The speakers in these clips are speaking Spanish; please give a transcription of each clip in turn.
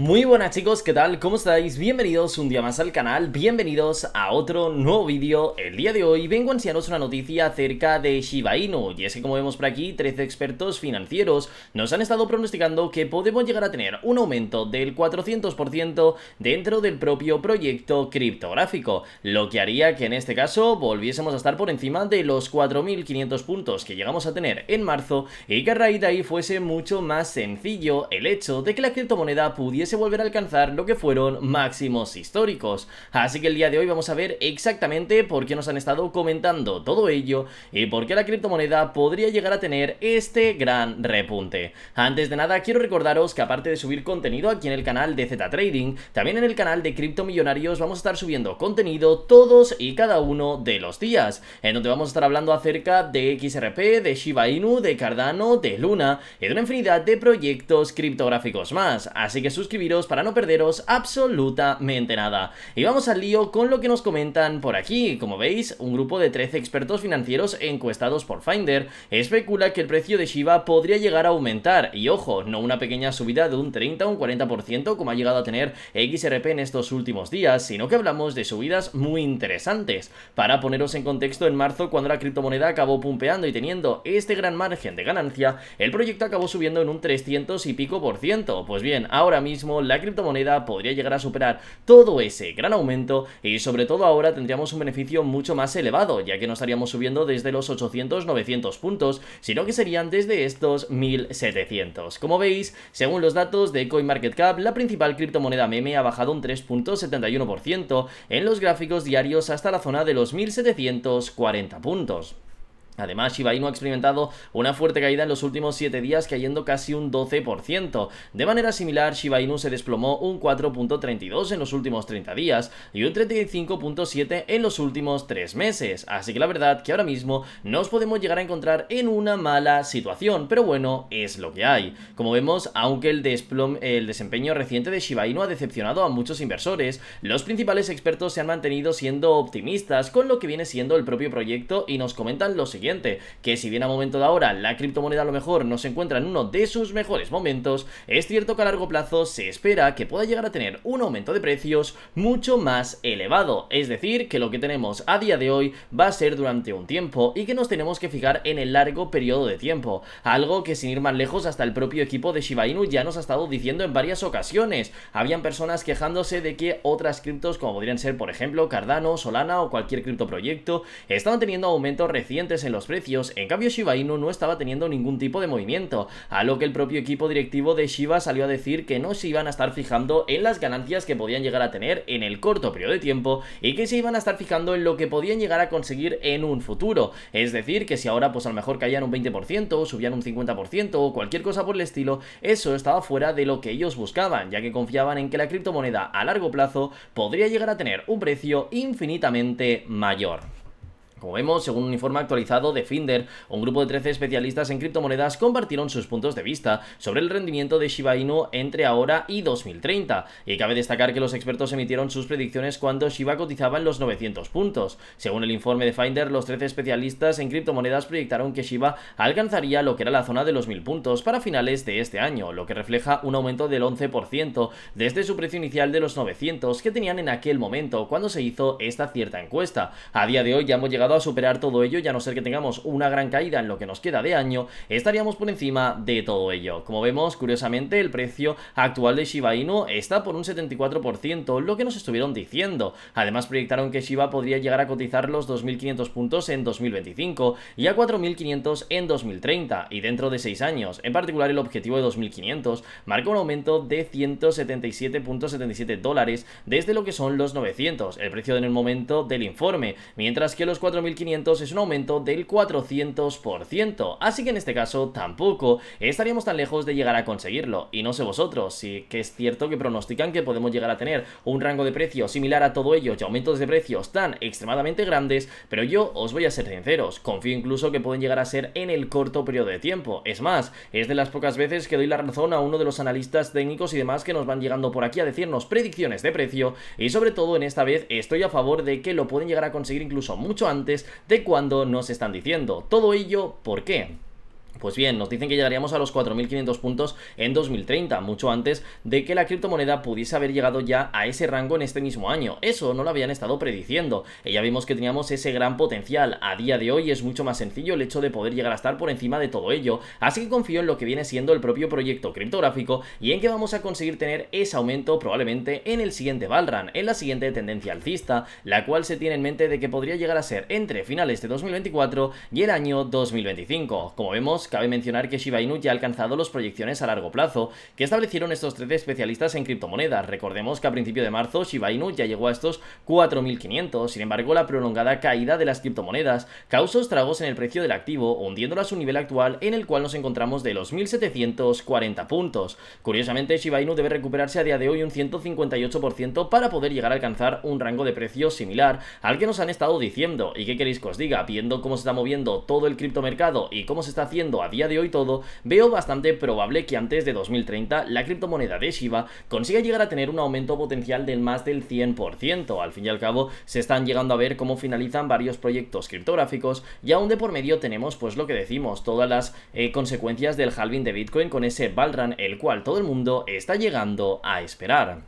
Muy buenas chicos, ¿qué tal? ¿Cómo estáis? Bienvenidos un día más al canal, bienvenidos a otro nuevo vídeo. El día de hoy vengo a enseñaros una noticia acerca de Shiba Inu, y es que como vemos por aquí, 13 expertos financieros nos han estado pronosticando que podemos llegar a tener un aumento del 400% dentro del propio proyecto criptográfico, lo que haría que en este caso volviésemos a estar por encima de los 4.500 puntos que llegamos a tener en marzo y que a raíz de ahí fuese mucho más sencillo el hecho de que la criptomoneda pudiese se volver a alcanzar lo que fueron máximos históricos. Así que el día de hoy vamos a ver exactamente por qué nos han estado comentando todo ello y por qué la criptomoneda podría llegar a tener este gran repunte. Antes de nada, quiero recordaros que aparte de subir contenido aquí en el canal de Z Trading, también en el canal de Cripto vamos a estar subiendo contenido todos y cada uno de los días, en donde vamos a estar hablando acerca de XRP, de Shiba Inu, de Cardano, de Luna y de una infinidad de proyectos criptográficos más. Así que suscríbete para no perderos absolutamente nada. Y vamos al lío con lo que nos comentan por aquí. Como veis, un grupo de 13 expertos financieros encuestados por Finder especula que el precio de Shiba podría llegar a aumentar. Y ojo, no una pequeña subida de un 30 o un 40% como ha llegado a tener XRP en estos últimos días, sino que hablamos de subidas muy interesantes. Para poneros en contexto, en marzo, cuando la criptomoneda acabó pumpeando y teniendo este gran margen de ganancia, el proyecto acabó subiendo en un 300 y pico por ciento. Pues bien, ahora mismo la criptomoneda podría llegar a superar todo ese gran aumento y sobre todo ahora tendríamos un beneficio mucho más elevado, ya que no estaríamos subiendo desde los 800-900 puntos, sino que serían desde estos 1700. Como veis, según los datos de CoinMarketCap, la principal criptomoneda meme ha bajado un 3.71% en los gráficos diarios hasta la zona de los 1740 puntos. Además, Shiba Inu ha experimentado una fuerte caída en los últimos 7 días, cayendo casi un 12%. De manera similar, Shiba Inu se desplomó un 4.32 en los últimos 30 días y un 35.7 en los últimos 3 meses. Así que la verdad que ahora mismo nos podemos llegar a encontrar en una mala situación, pero bueno, es lo que hay. Como vemos, aunque el, el desempeño reciente de Shiba Inu ha decepcionado a muchos inversores, los principales expertos se han mantenido siendo optimistas con lo que viene siendo el propio proyecto y nos comentan lo siguiente que si bien a momento de ahora la criptomoneda a lo mejor no se encuentra en uno de sus mejores momentos, es cierto que a largo plazo se espera que pueda llegar a tener un aumento de precios mucho más elevado, es decir, que lo que tenemos a día de hoy va a ser durante un tiempo y que nos tenemos que fijar en el largo periodo de tiempo, algo que sin ir más lejos hasta el propio equipo de Shiba Inu ya nos ha estado diciendo en varias ocasiones, habían personas quejándose de que otras criptos como podrían ser por ejemplo Cardano, Solana o cualquier criptoproyecto estaban teniendo aumentos recientes en los los precios, en cambio Shiba Inu no estaba teniendo ningún tipo de movimiento, a lo que el propio equipo directivo de Shiba salió a decir que no se iban a estar fijando en las ganancias que podían llegar a tener en el corto periodo de tiempo y que se iban a estar fijando en lo que podían llegar a conseguir en un futuro, es decir, que si ahora pues a lo mejor caían un 20%, subían un 50% o cualquier cosa por el estilo, eso estaba fuera de lo que ellos buscaban, ya que confiaban en que la criptomoneda a largo plazo podría llegar a tener un precio infinitamente mayor. Como vemos, según un informe actualizado de Finder, un grupo de 13 especialistas en criptomonedas compartieron sus puntos de vista sobre el rendimiento de Shiba Inu entre ahora y 2030, y cabe destacar que los expertos emitieron sus predicciones cuando Shiba cotizaba en los 900 puntos. Según el informe de Finder, los 13 especialistas en criptomonedas proyectaron que Shiba alcanzaría lo que era la zona de los 1000 puntos para finales de este año, lo que refleja un aumento del 11% desde su precio inicial de los 900 que tenían en aquel momento cuando se hizo esta cierta encuesta. A día de hoy ya hemos llegado a superar todo ello ya no ser que tengamos una gran caída en lo que nos queda de año, estaríamos por encima de todo ello. Como vemos, curiosamente, el precio actual de Shiba Inu está por un 74%, lo que nos estuvieron diciendo. Además, proyectaron que Shiba podría llegar a cotizar los 2.500 puntos en 2025 y a 4.500 en 2030 y dentro de 6 años. En particular, el objetivo de 2.500 marca un aumento de 177.77 dólares desde lo que son los 900, el precio en el momento del informe, mientras que los 4 1500 es un aumento del 400%, así que en este caso tampoco estaríamos tan lejos de llegar a conseguirlo, y no sé vosotros, sí que es cierto que pronostican que podemos llegar a tener un rango de precios similar a todo ello y aumentos de precios tan extremadamente grandes, pero yo os voy a ser sinceros, confío incluso que pueden llegar a ser en el corto periodo de tiempo, es más, es de las pocas veces que doy la razón a uno de los analistas técnicos y demás que nos van llegando por aquí a decirnos predicciones de precio, y sobre todo en esta vez estoy a favor de que lo pueden llegar a conseguir incluso mucho antes de cuando nos están diciendo. Todo ello, ¿por qué? Pues bien, nos dicen que llegaríamos a los 4.500 puntos en 2030, mucho antes de que la criptomoneda pudiese haber llegado ya a ese rango en este mismo año. Eso no lo habían estado prediciendo. Y ya vimos que teníamos ese gran potencial. A día de hoy es mucho más sencillo el hecho de poder llegar a estar por encima de todo ello. Así que confío en lo que viene siendo el propio proyecto criptográfico y en que vamos a conseguir tener ese aumento probablemente en el siguiente Valran, en la siguiente tendencia alcista, la cual se tiene en mente de que podría llegar a ser entre finales de 2024 y el año 2025. Como vemos, cabe mencionar que Shiba Inu ya ha alcanzado las proyecciones a largo plazo que establecieron estos 13 especialistas en criptomonedas. Recordemos que a principio de marzo Shiba Inu ya llegó a estos 4.500, sin embargo la prolongada caída de las criptomonedas causó estragos en el precio del activo, hundiéndolo a su nivel actual en el cual nos encontramos de los 1.740 puntos. Curiosamente Shiba Inu debe recuperarse a día de hoy un 158% para poder llegar a alcanzar un rango de precios similar al que nos han estado diciendo. ¿Y qué queréis que os diga? Viendo cómo se está moviendo todo el criptomercado y cómo se está haciendo a día de hoy todo, veo bastante probable que antes de 2030 la criptomoneda de Shiba consiga llegar a tener un aumento potencial del más del 100%. Al fin y al cabo, se están llegando a ver cómo finalizan varios proyectos criptográficos y aún de por medio tenemos pues lo que decimos, todas las eh, consecuencias del halving de Bitcoin con ese Valran, el cual todo el mundo está llegando a esperar.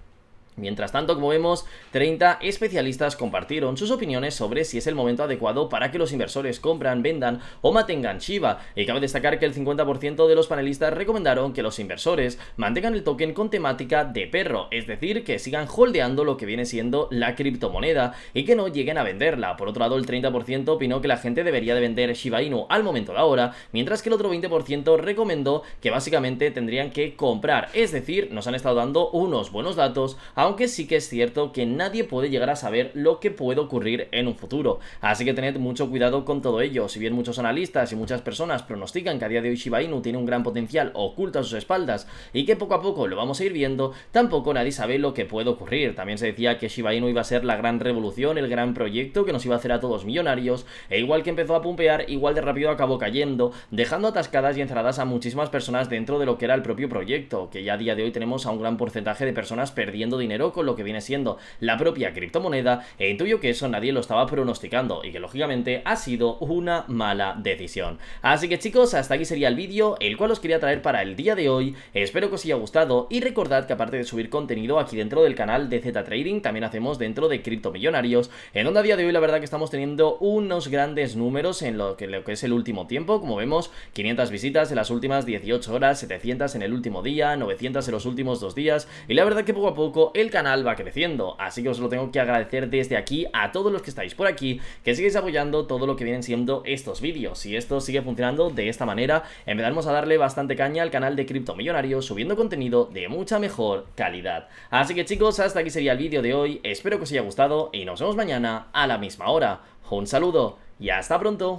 Mientras tanto, como vemos, 30 especialistas compartieron sus opiniones sobre si es el momento adecuado para que los inversores compran, vendan o mantengan Shiba, y cabe destacar que el 50% de los panelistas recomendaron que los inversores mantengan el token con temática de perro, es decir, que sigan holdeando lo que viene siendo la criptomoneda y que no lleguen a venderla. Por otro lado, el 30% opinó que la gente debería de vender Shiba Inu al momento de ahora, mientras que el otro 20% recomendó que básicamente tendrían que comprar, es decir, nos han estado dando unos buenos datos, aunque aunque sí que es cierto que nadie puede llegar a saber lo que puede ocurrir en un futuro. Así que tened mucho cuidado con todo ello. Si bien muchos analistas y muchas personas pronostican que a día de hoy Shiba Inu tiene un gran potencial oculto a sus espaldas y que poco a poco lo vamos a ir viendo, tampoco nadie sabe lo que puede ocurrir. También se decía que Shiba Inu iba a ser la gran revolución, el gran proyecto que nos iba a hacer a todos millonarios, e igual que empezó a pumpear, igual de rápido acabó cayendo, dejando atascadas y encerradas a muchísimas personas dentro de lo que era el propio proyecto, que ya a día de hoy tenemos a un gran porcentaje de personas perdiendo dinero con lo que viene siendo la propia criptomoneda e intuyo que eso nadie lo estaba pronosticando y que lógicamente ha sido una mala decisión. Así que chicos, hasta aquí sería el vídeo, el cual os quería traer para el día de hoy, espero que os haya gustado y recordad que aparte de subir contenido aquí dentro del canal de Z Trading, también hacemos dentro de Criptomillonarios, en donde a día de hoy la verdad que estamos teniendo unos grandes números en lo que es el último tiempo, como vemos 500 visitas en las últimas 18 horas, 700 en el último día, 900 en los últimos dos días y la verdad que poco a poco el canal va creciendo. Así que os lo tengo que agradecer desde aquí a todos los que estáis por aquí, que sigáis apoyando todo lo que vienen siendo estos vídeos. Si esto sigue funcionando de esta manera, empezaremos a darle bastante caña al canal de Millonario, subiendo contenido de mucha mejor calidad. Así que chicos, hasta aquí sería el vídeo de hoy. Espero que os haya gustado y nos vemos mañana a la misma hora. Un saludo y hasta pronto.